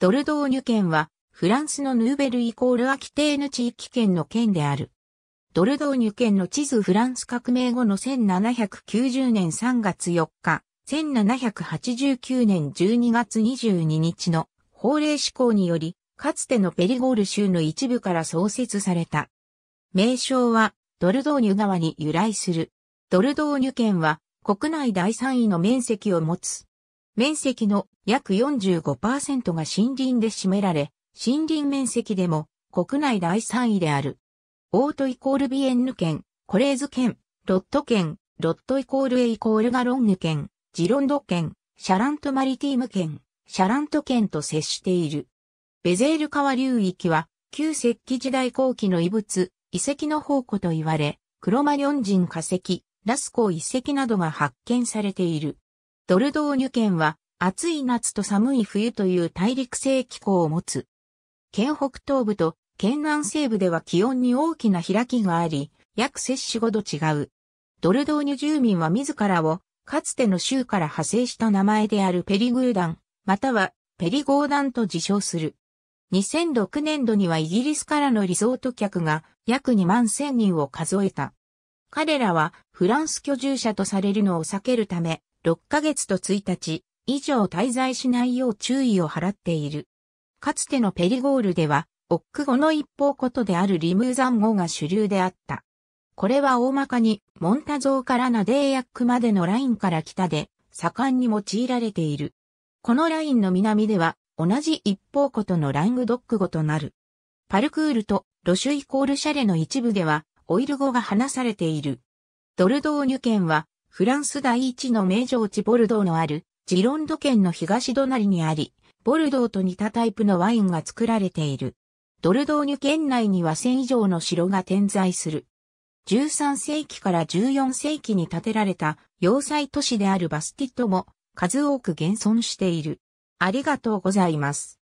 ドルドーニュ県は、フランスのヌーベルイコールアキテーヌ地域圏の県である。ドルドーニュ県の地図フランス革命後の1790年3月4日、1789年12月22日の法令施行により、かつてのペリゴール州の一部から創設された。名称は、ドルドーニュ川に由来する。ドルドーニュ県は、国内第3位の面積を持つ、面積の約45%が森林で占められ、森林面積でも国内第3位である。オートイコールビエンヌ県、コレーズ県、ロット県、ロットイコールエイコールガロンヌ県、ジロンド県、シャラントマリティーム県、シャラント県と接している。ベゼール川流域は、旧石器時代後期の遺物、遺跡の宝庫と言われ、クロマニョン人化石、ラスコ遺跡などが発見されている。ドルドーニュ県は暑い夏と寒い冬という大陸性気候を持つ。県北東部と県南西部では気温に大きな開きがあり、約摂氏5度違う。ドルドーニュ住民は自らをかつての州から派生した名前であるペリグーダン、またはペリゴーダンと自称する。2006年度にはイギリスからのリゾート客が約2万1000人を数えた。彼らはフランス居住者とされるのを避けるため、6ヶ月と1日以上滞在しないよう注意を払っている。かつてのペリゴールでは、オック語の一方ことであるリムーザン語が主流であった。これは大まかに、モンタ像からナデーヤックまでのラインから北で、盛んに用いられている。このラインの南では、同じ一方ことのラングドック語となる。パルクールとロシュイコールシャレの一部では、オイル語が話されている。ドルドーニュ県は、フランス第一の名城地ボルドーのある、ジロンド県の東隣にあり、ボルドーと似たタイプのワインが作られている。ドルドーニュ県内には1000以上の城が点在する。13世紀から14世紀に建てられた要塞都市であるバスティットも数多く現存している。ありがとうございます。